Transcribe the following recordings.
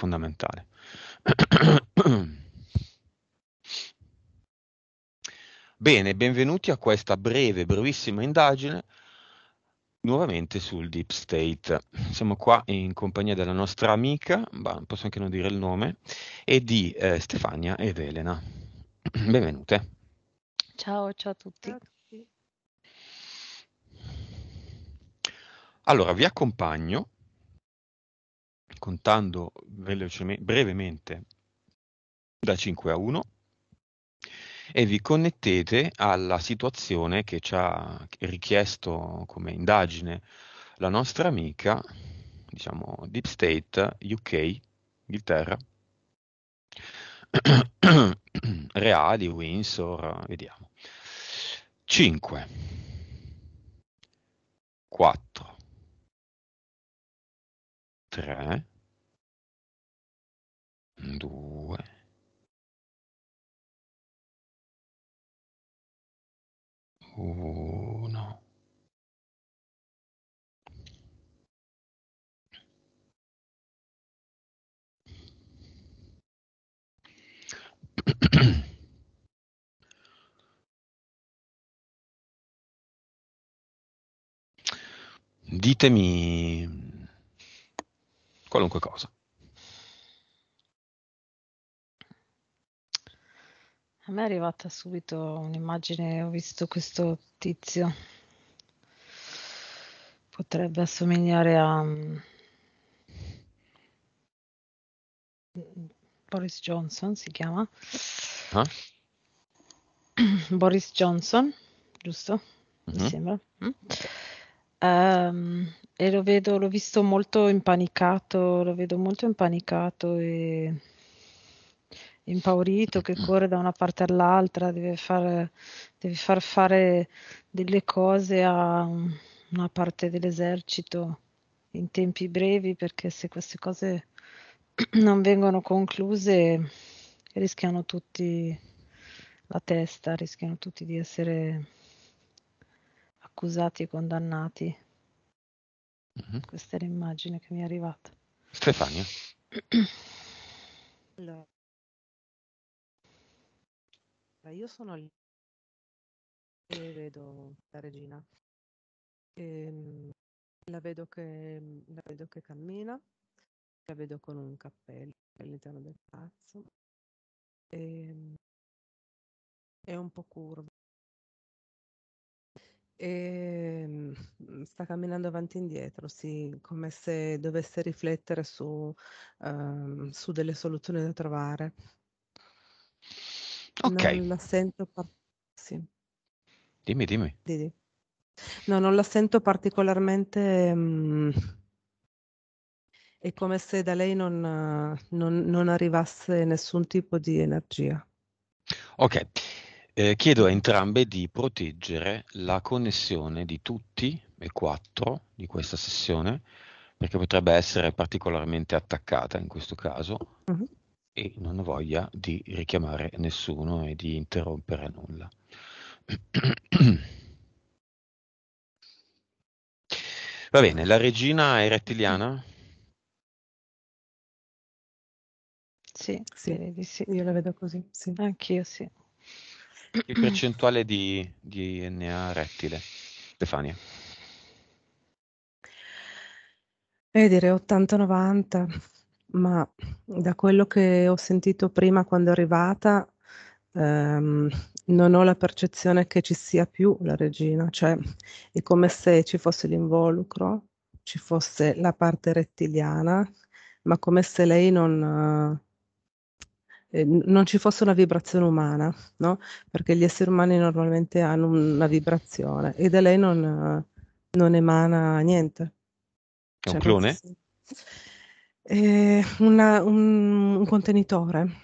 fondamentale. Bene, benvenuti a questa breve, brevissima indagine nuovamente sul Deep State. Siamo qua in compagnia della nostra amica, bah, posso anche non dire il nome, e di eh, Stefania ed Elena. Benvenute. Ciao, ciao a tutti. Allora, vi accompagno contando brevemente da 5 a 1 e vi connettete alla situazione che ci ha richiesto come indagine la nostra amica, diciamo, Deep State UK, Inghilterra, Reali, Windsor, vediamo. 5, 4, 3, due uno ditemi qualunque cosa A me è arrivata subito un'immagine, ho visto questo tizio. Potrebbe assomigliare a mm, Boris Johnson, si chiama. Ah? Boris Johnson, giusto? Mm-hmm. sembra. Mm? Um, e lo vedo, l'ho visto molto impanicato, lo vedo molto impanicato e impaurito che mm. corre da una parte all'altra, deve far, deve far fare delle cose a una parte dell'esercito in tempi brevi perché se queste cose non vengono concluse rischiano tutti la testa, rischiano tutti di essere accusati e condannati. Mm-hmm. Questa è l'immagine che mi è arrivata. Stefania. allora, Beh, io sono lì e vedo la regina. E, ehm, la, vedo che, la vedo che cammina, la vedo con un cappello all'interno del palazzo. E, ehm, è un po' curva. E ehm, sta camminando avanti e indietro, sì, come se dovesse riflettere su, uh, su delle soluzioni da trovare. Ok. Non la sento par- sì. Dimmi, dimmi. Didi. No, non la sento particolarmente... Um, è come se da lei non, non, non arrivasse nessun tipo di energia. Ok. Eh, chiedo a entrambe di proteggere la connessione di tutti e quattro di questa sessione, perché potrebbe essere particolarmente attaccata in questo caso. Uh-huh e non ho voglia di richiamare nessuno e di interrompere nulla. Va bene, la regina è rettiliana? Sì, sì. sì io la vedo così, sì. anch'io sì. Che percentuale di, DNA rettile, Stefania? Voglio dire 80-90. Ma da quello che ho sentito prima quando è arrivata, ehm, non ho la percezione che ci sia più la regina, cioè è come se ci fosse l'involucro, ci fosse la parte rettiliana, ma come se lei non, eh, non ci fosse una vibrazione umana, no? Perché gli esseri umani normalmente hanno una vibrazione e da lei non, non emana niente. È cioè, un cioè, clone? eh, una, un, un, contenitore,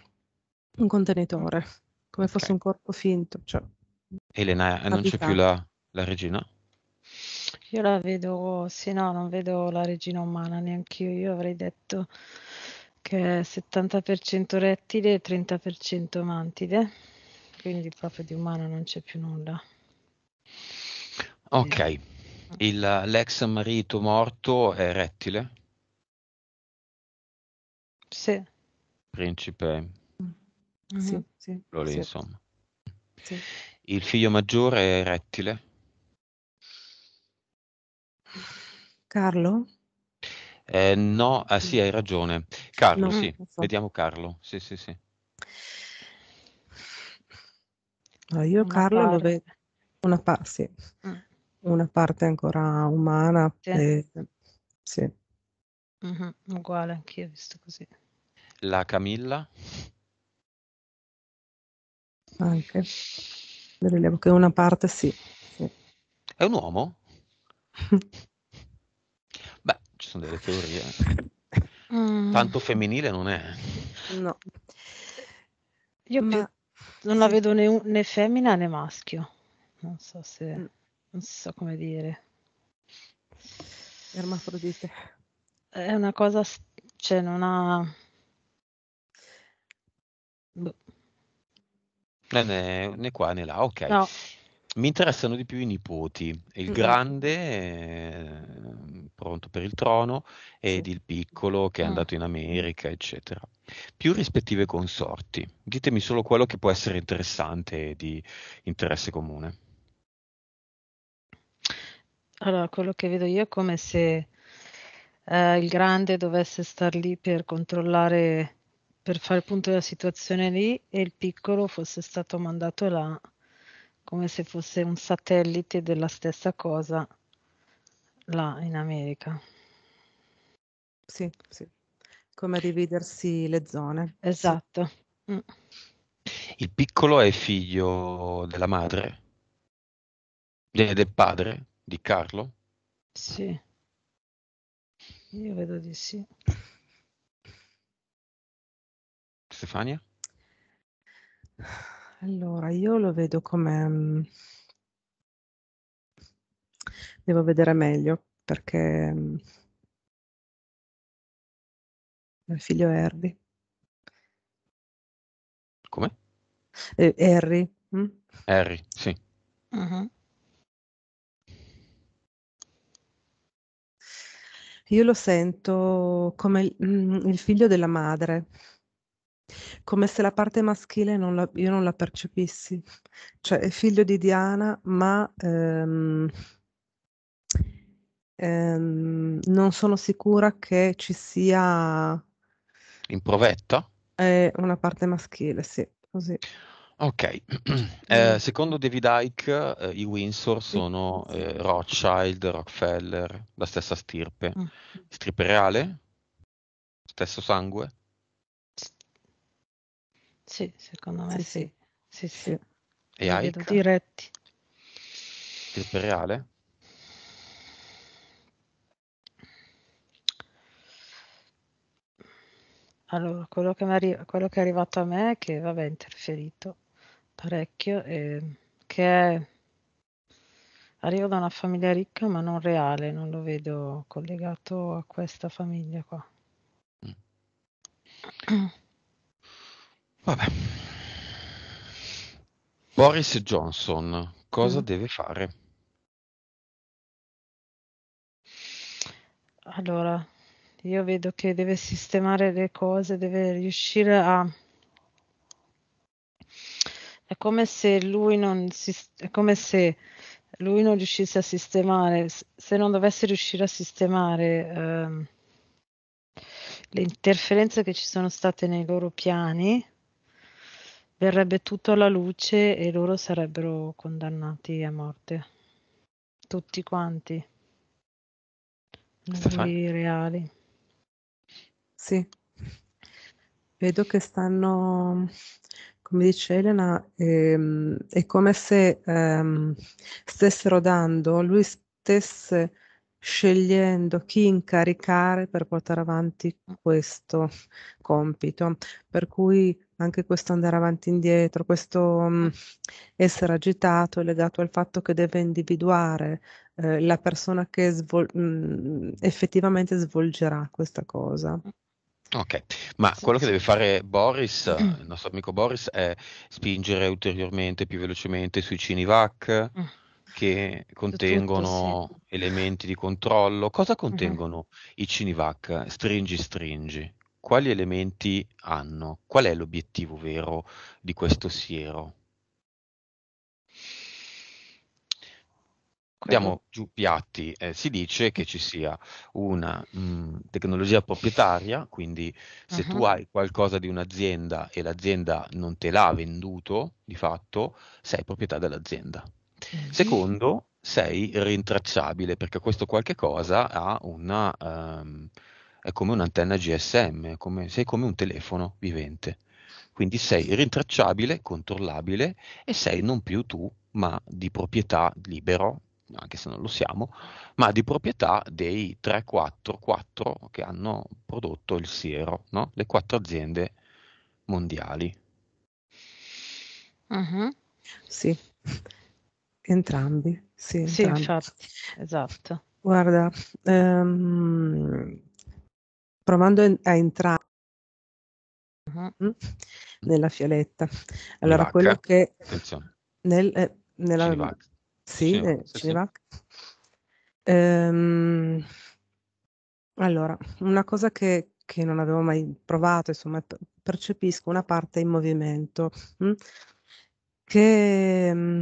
un contenitore, come fosse un corpo finto. Cioè, Elena, abitante. Eh, non c'è più la, la regina? Io la vedo, sì, no, non vedo la regina umana neanche io. Io avrei detto che è 70% rettile e 30% mantide, quindi proprio di umano non c'è più nulla. Ok, Il, l'ex marito morto è rettile? Sì. Principe. mm Sì, sì, Loli, sì. insomma. Sì. Il figlio maggiore è Rettile. Carlo? Eh, no, ah, sì, hai ragione. Carlo, no, sì, so. vediamo Carlo. Sì, sì, sì. No, io una Carlo parte. lo vedo una, pa- sì. mm. una parte ancora umana. Sì. E, sì. Mh-mh, uguale, anch'io ho visto così. La Camilla? Anche. Mi rilevo che una parte sì, sì. È un uomo? Beh, ci sono delle teorie. Mh. Mm. Tanto femminile non è. No. Io Ma non la vedo né né femmina né maschio. Non so se Mh. Mm. non so come dire. Ermafrodite è una cosa, s- cioè non ha... boh, Né, eh, né qua né là, ok. No, Mi interessano di più i nipoti, il grande ehm, pronto per il trono ed sì. il piccolo che è mm. andato in America, eccetera. Più rispettive consorti. Ditemi solo quello che può essere interessante e di interesse comune. Allora, quello che vedo io è come se eh, il grande dovesse star lì per controllare, per fare il punto della situazione lì e il piccolo fosse stato mandato là come se fosse un satellite della stessa cosa là in America. Sì, sì, come dividersi le zone. Esatto. Sì. Mm. Il piccolo è figlio della madre, del padre di Carlo? Sì. Io vedo di sì. Stefania? Allora, io lo vedo come... Mm, devo vedere meglio perché mm, il figlio Harry. Come? Eh, Harry. Mm? Harry, sì. Uh-huh. Io lo sento come mm, il, figlio della madre, come se la parte maschile non la, io non la percepissi. Cioè è figlio di Diana, ma ehm, ehm, non sono sicura che ci sia... In provetta? Eh, una parte maschile, sì, così. Ok, eh, mm. secondo David Icke eh, i Windsor sono eh, Rothschild, Rockefeller, la stessa stirpe. Mm. Stirpe reale? Stesso sangue? Sì, secondo me sì. Sì, sì. sì. E Li Icke? Diretti. Stirpe reale? Allora, quello che, arri- quello che è arrivato a me è che, vabbè, interferito parecchio, ehm, che è arrivo da una famiglia ricca ma non reale, non lo vedo collegato a questa famiglia qua. Mm. Vabbè. Boris Johnson cosa mm. deve fare? Allora, io vedo che deve sistemare le cose, deve riuscire a è come se lui non, si, è come se lui non riuscisse a sistemare, se non dovesse riuscire a sistemare ehm, le interferenze che ci sono state nei loro piani, verrebbe tutto alla luce e loro sarebbero condannati a morte. Tutti quanti. Quelli reali. Sì. Vedo che stanno come dice Elena, ehm, è come se ehm, stessero dando, lui stesse scegliendo chi incaricare per portare avanti questo compito. Per cui anche questo andare avanti e indietro, questo mh, mm, essere agitato è legato al fatto che deve individuare eh, la persona che svol- mh, mm, effettivamente svolgerà questa cosa. Ok, ma sì, quello che deve fare Boris, eh, mm. il nostro amico Boris, è spingere ulteriormente, più velocemente sui CINIVAC mm. che contengono tutto, sì. elementi di controllo. Cosa contengono uh-huh. i CINIVAC? Stringi, stringi. Quali elementi hanno? Qual è l'obiettivo vero di questo siero? Andiamo giù piatti, eh, si dice che ci mm. sia una mh, mm, tecnologia proprietaria, quindi se uh-huh. tu mm-hmm. hai qualcosa di un'azienda e l'azienda non te l'ha venduto, di fatto sei proprietà dell'azienda. uh Secondo, sei rintracciabile perché questo qualche cosa ha una, um, è come un'antenna GSM, come, sei come un telefono vivente. Quindi sei rintracciabile, controllabile e sei non più tu, ma di proprietà libero anche se non lo siamo, ma di proprietà dei 344 che hanno prodotto il siero, no? le quattro aziende mondiali. Uh-huh. Sì, entrambi. Sì, sì infatti, esatto. Guarda, um, provando a entrare mm-hmm. nella fialetta, allora quello che... Attenzione. Nel, eh, nella, sì, sì, eh, sì, sì. Ehm, allora, una cosa che, che, non avevo mai provato, insomma, percepisco una parte in movimento mh? Mm, che è mm,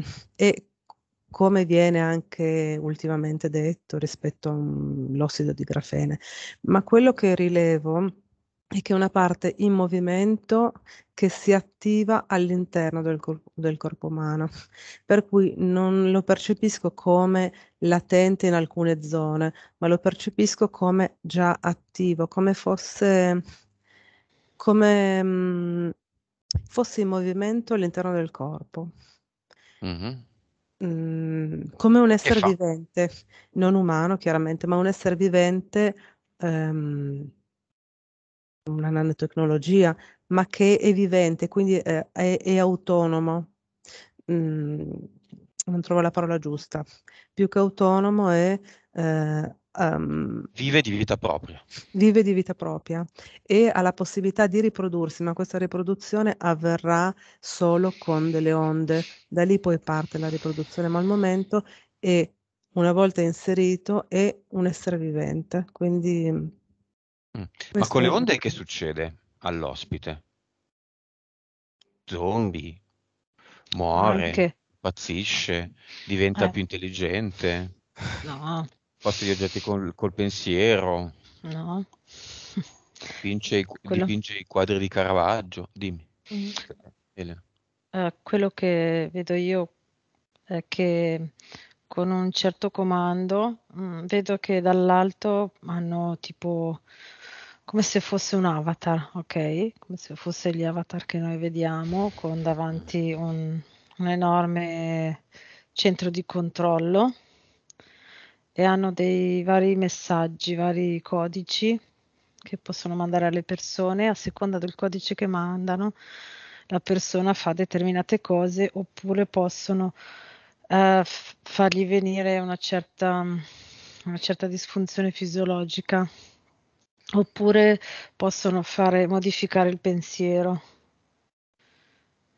come viene anche ultimamente detto rispetto all'ossido di grafene, ma quello che rilevo è che è una parte in movimento che si attiva all'interno del, cor- del, corpo umano, per cui non lo percepisco come latente in alcune zone, ma lo percepisco come già attivo, come fosse, come, mh, mm, fosse in movimento all'interno del corpo. Mm-hmm. come un essere vivente, non umano chiaramente, ma un essere vivente um, una nanotecnologia, ma che è vivente, quindi eh, è, è, autonomo. Mm, non trovo la parola giusta. Più che autonomo è... Eh, um, vive di vita propria. Vive di vita propria e ha la possibilità di riprodursi, ma questa riproduzione avverrà solo con delle onde. Da lì poi parte la riproduzione, ma al momento è, una volta inserito, è un essere vivente. Quindi Mm. Ma con le onde che succede all'ospite? Zombie, muore, Anche. impazzisce, diventa eh. più intelligente, no. passa gli oggetti col, col pensiero, no. dipinge, i, quello... dipinge, i, quadri di Caravaggio, dimmi. Mm. Uh, quello che vedo io è che con un certo comando mh, mm, vedo che dall'alto hanno tipo come se fosse un avatar, ok? Come se fosse gli avatar che noi vediamo con davanti un, un enorme centro di controllo e hanno dei vari messaggi, vari codici che possono mandare alle persone a seconda del codice che mandano la persona fa determinate cose oppure possono eh, fargli venire una certa, una certa disfunzione fisiologica oppure possono fare modificare il pensiero.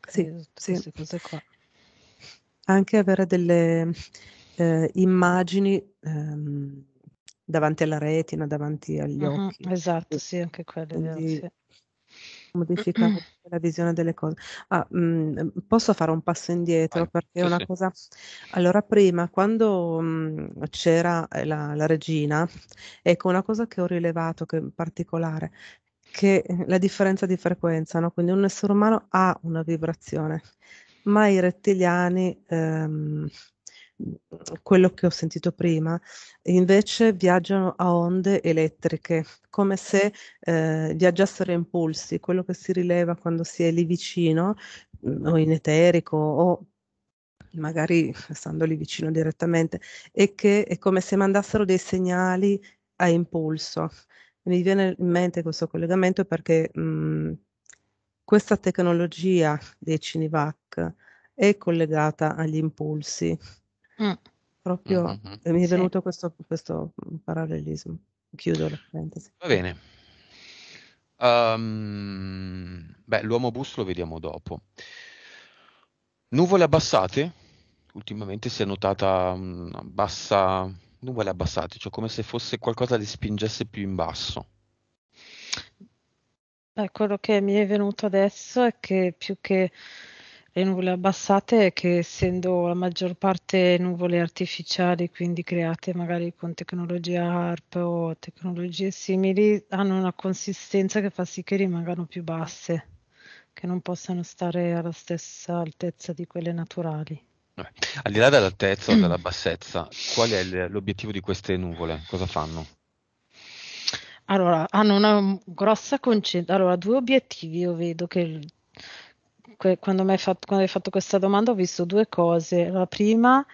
Sì, eh, queste sì. Anche avere delle eh, immagini ehm, davanti alla retina, davanti agli uh-huh, occhi. Esatto, sì, anche quelle. Quindi, sì modifica la visione delle cose. Ah, mh, mm, posso fare un passo indietro ah, perché è sì, una sì. cosa... Allora, prima, quando mh, mm, c'era eh, la, la regina, ecco, una cosa che ho rilevato, che è particolare, che la differenza di frequenza, no? quindi un essere umano ha una vibrazione, ma i rettiliani... Ehm, quello che ho sentito prima, invece viaggiano a onde elettriche, come se eh, viaggiassero impulsi, quello che si rileva quando si è lì vicino mm, o in eterico o magari stando lì vicino direttamente, è che è come se mandassero dei segnali a impulso. Mi viene in mente questo collegamento perché mh, mm, questa tecnologia dei Cinivac è collegata agli impulsi Mh. Mm. Proprio Mh-mh. Mm, mm. mi è Sì. venuto questo questo, parallelismo. Chiudo la parentesi. Va bene. Uhm, beh, l'uomo bus lo vediamo dopo. Nuvole abbassate? Ultimamente si è notata una bassa nuvole abbassate, cioè come se fosse qualcosa li spingesse più in basso. Beh, quello che mi è venuto adesso è che più che le nuvole abbassate che essendo la maggior parte nuvole artificiali, quindi create magari con tecnologia ARP o tecnologie simili, hanno una consistenza che fa sì che rimangano più basse, che non possano stare alla stessa altezza di quelle naturali. Eh. Al di là dell'altezza o della bassezza, qual è l'obiettivo di queste nuvole? Cosa fanno? Allora, hanno una grossa concentrazione. Allora, due obiettivi io vedo che que, quando mi hai fatto, fatto, questa domanda ho visto due cose. La prima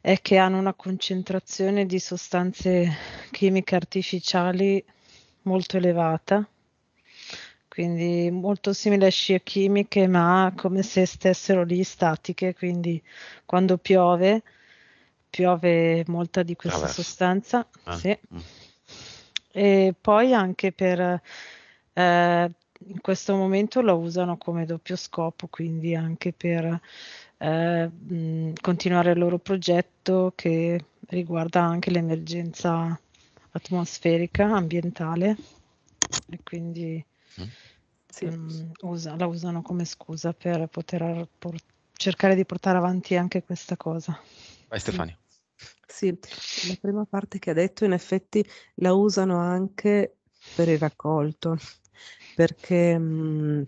è che hanno una concentrazione di sostanze chimiche artificiali molto elevata, quindi molto simile a scie chimiche, ma come se stessero lì statiche, quindi quando piove, piove molta di questa Traverso. sostanza. Ah. Sì. Mm. E poi anche per... Eh, in questo momento la usano come doppio scopo, quindi anche per eh, continuare il loro progetto che riguarda anche l'emergenza atmosferica, ambientale e quindi mm. sì. mh, usa, la usano come scusa per poter por- cercare di portare avanti anche questa cosa. Vai Stefania. sì, la prima parte che ha detto in effetti la usano anche per il raccolto, perché mh, mhmm,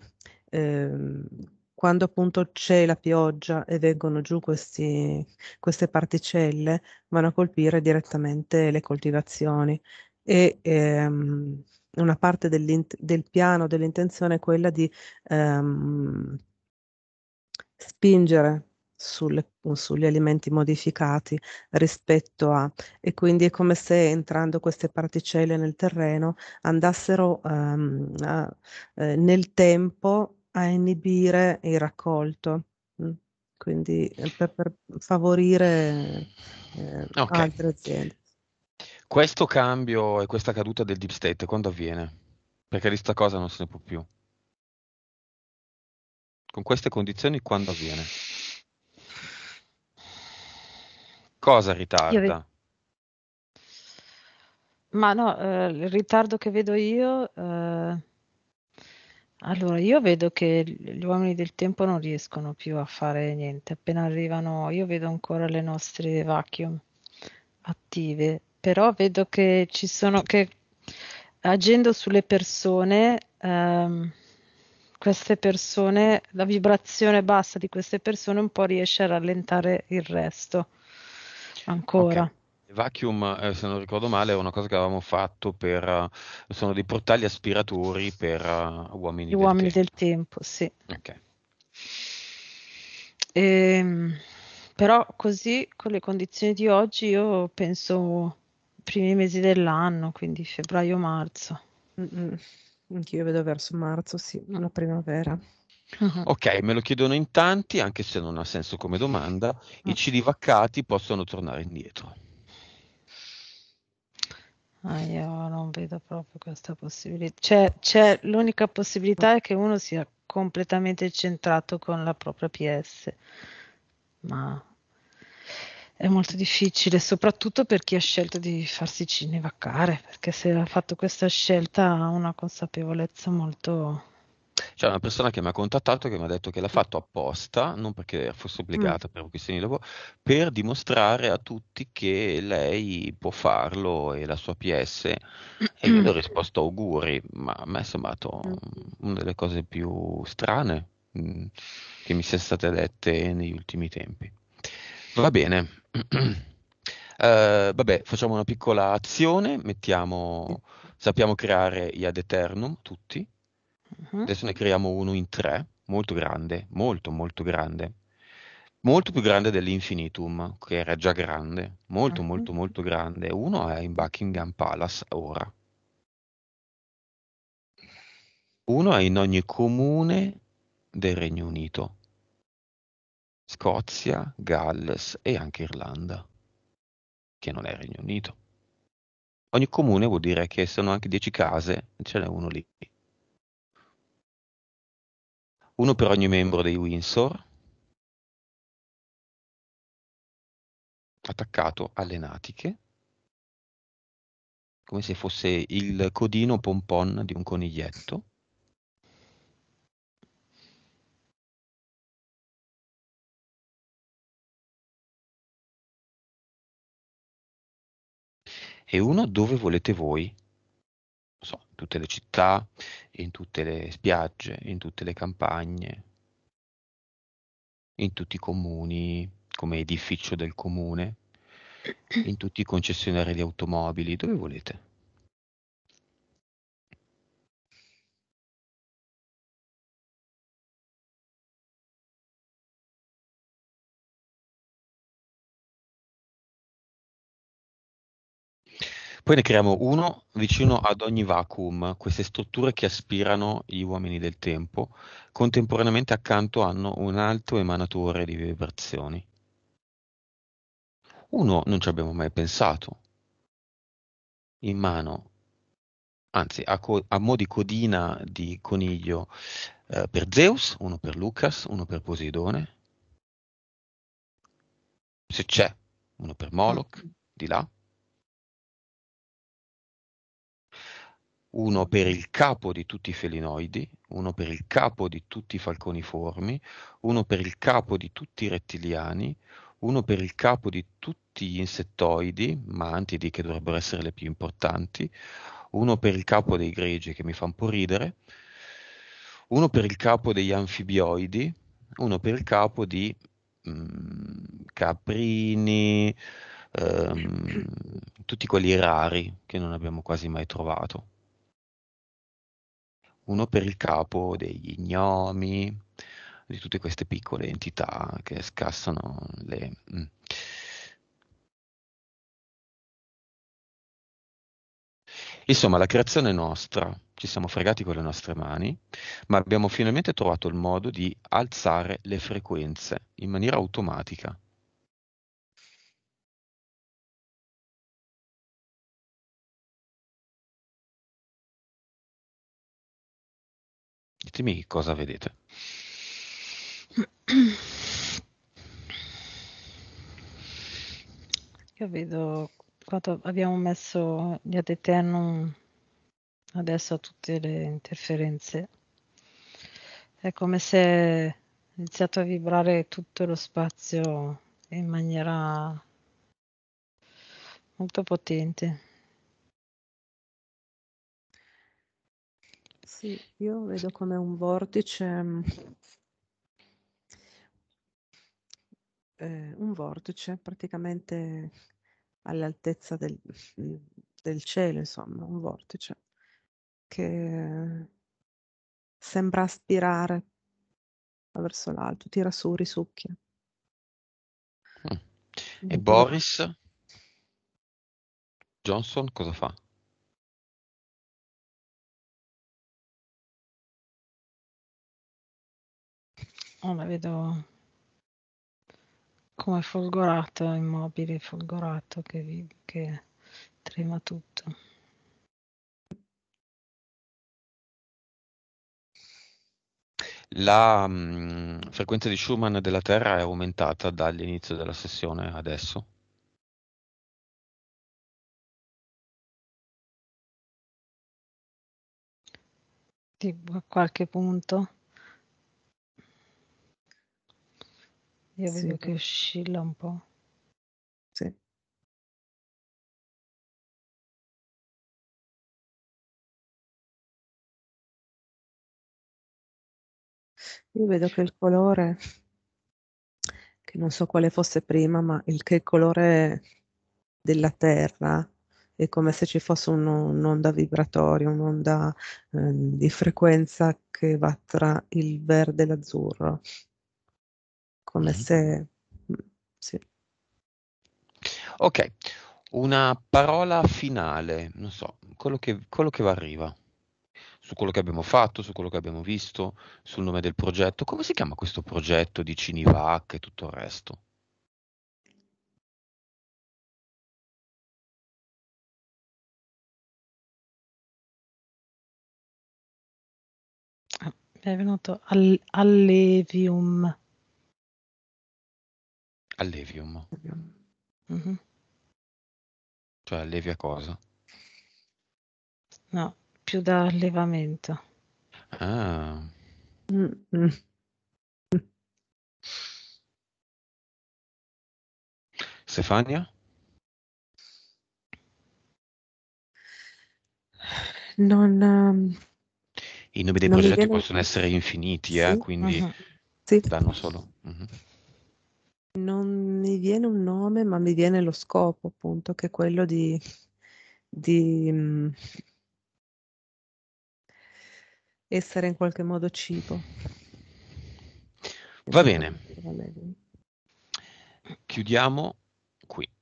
ehm, quando appunto c'è la pioggia e vengono giù questi, queste particelle, vanno a colpire direttamente le coltivazioni e ehm, una parte del piano dell'intenzione è quella di ehm, spingere sulle, mm, sugli alimenti modificati rispetto a e quindi è come se entrando queste particelle nel terreno andassero um, a, eh, nel tempo a inibire il raccolto mh? Mm, quindi eh, per, per favorire eh, okay. altre aziende questo cambio e questa caduta del deep state quando avviene? perché di sta cosa non se ne può più con queste condizioni quando avviene? Cosa ritarda? Ve- Ma no, eh, il ritardo che vedo io... Eh, allora, io vedo che gli uomini del tempo non riescono più a fare niente. Appena arrivano, io vedo ancora le nostre vacuum attive, però vedo che ci sono, che agendo sulle persone, ehm, queste persone, la vibrazione bassa di queste persone un po' riesce a rallentare il resto ancora. Okay. Vacuum, eh, se non ricordo male, è una cosa che avevamo fatto per... Eh, sono dei portali aspiratori per uh, uomini, del uomini tempo. del tempo. sì. Okay. Ehm, però così, con le condizioni di oggi, io penso primi mesi dell'anno, quindi febbraio-marzo. Mm-hmm. Anch'io vedo verso marzo, sì, la primavera. Uh-huh. Ok, me lo chiedono in tanti, anche se non ha senso come domanda, i uh-huh. CD vaccati possono tornare indietro. Ah, io non vedo proprio questa possibilità. C'è, cioè, c'è, l'unica possibilità è che uno sia completamente centrato con la propria PS, ma è molto difficile, soprattutto per chi ha scelto di farsi cinevaccare, perché se ha fatto questa scelta ha una consapevolezza molto c'è una persona che mi ha contattato che mi ha detto che l'ha fatto apposta, non perché fosse mm. obbligata per questioni di lavoro, per dimostrare a tutti che lei può farlo e la sua PS. E io le ho mm. risposto auguri, ma a me è sembrato mm. una delle cose più strane che mi siano state dette negli ultimi tempi. Va bene. Uh, vabbè, facciamo una piccola azione, mettiamo, sappiamo creare ad eternum tutti, Uh-huh. Adesso ne creiamo uno in tre, molto grande, molto molto grande, molto più grande dell'Infinitum, che era già grande, molto uh-huh. molto molto grande. Uno è in Buckingham Palace ora. Uno è in ogni comune del Regno Unito, Scozia, Galles e anche Irlanda, che non è il Regno Unito. Ogni comune vuol dire che sono anche dieci case, ce n'è uno lì uno per ogni membro dei Windsor, attaccato alle natiche, come se fosse il codino pompon di un coniglietto. E uno dove volete voi, tutte le città, in tutte le spiagge, in tutte le campagne, in tutti i comuni come edificio del comune, in tutti i concessionari di automobili, dove volete. Poi ne creiamo uno vicino ad ogni vacuum, queste strutture che aspirano gli uomini del tempo, contemporaneamente accanto hanno un alto emanatore di vibrazioni. Uno non ci abbiamo mai pensato. In mano, anzi, a, co- a mo' di codina di coniglio eh, per Zeus, uno per Lucas, uno per Poseidone. Se c'è, uno per Moloch, di là uno per il capo di tutti i felinoidi, uno per il capo di tutti i falconiformi, uno per il capo di tutti i rettiliani, uno per il capo di tutti gli insettoidi, mantidi che dovrebbero essere le più importanti, uno per il capo dei gregi che mi fa un po' ridere, uno per il capo degli anfibioidi, uno per il capo di mh, mm, caprini, ehm, tutti quelli rari che non abbiamo quasi mai trovato uno per il capo degli gnomi, di tutte queste piccole entità che scassano le... Mm. Insomma, la creazione è nostra, ci siamo fregati con le nostre mani, ma abbiamo finalmente trovato il modo di alzare le frequenze in maniera automatica. ditemi cosa vedete. Io vedo quando abbiamo messo gli ADTN adesso a tutte le interferenze. È come se è iniziato a vibrare tutto lo spazio in maniera molto potente. Sì, io vedo come un vortice, mhmm un vortice praticamente all'altezza del mm, del cielo insomma, un vortice che sembra aspirare verso l'alto, tira su, risucchia. Mm. E Boris? Johnson cosa fa? Non oh, la vedo come folgorato, immobile, folgorato che, vi, che trema tutto. La mh, mm, frequenza di Schumann della Terra è aumentata dall'inizio della sessione adesso? a qualche punto? Io vedo sì. che oscilla un po'. Sì. Io vedo che il colore, che non so quale fosse prima, ma il, che colore della terra è come se ci fosse un, un'onda vibratoria, un'onda eh, di frequenza che va tra il verde e l'azzurro come mm-hmm. se... Mm, sì. Ok, una parola finale, non so, quello che, quello che arriva su quello che abbiamo fatto, su quello che abbiamo visto, sul nome del progetto. Come si chiama questo progetto di Cinivac e tutto il resto? Ah, mi è venuto al- Allevium. Allevium. Mm-hmm. Cioè allevia cosa? No, più da allevamento. Ah. Stefania? Non, um, I nomi dei progetti viene... possono essere infiniti, eh, sì? eh, quindi uh-huh. sì. danno solo. Uh-huh. Non mi viene un nome, ma mi viene lo scopo, appunto, che è quello di, di mm, essere in qualche modo cibo. Va bene. Chiudiamo qui.